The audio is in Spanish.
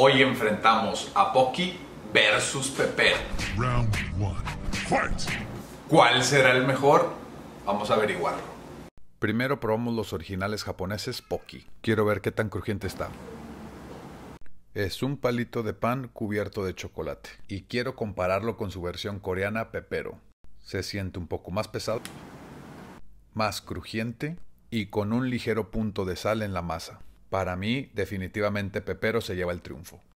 Hoy enfrentamos a Pocky versus Pepero. ¿Cuál será el mejor? Vamos a averiguarlo. Primero probamos los originales japoneses Pocky. Quiero ver qué tan crujiente está. Es un palito de pan cubierto de chocolate y quiero compararlo con su versión coreana Pepero. Se siente un poco más pesado, más crujiente y con un ligero punto de sal en la masa. Para mí, definitivamente Pepero se lleva el triunfo.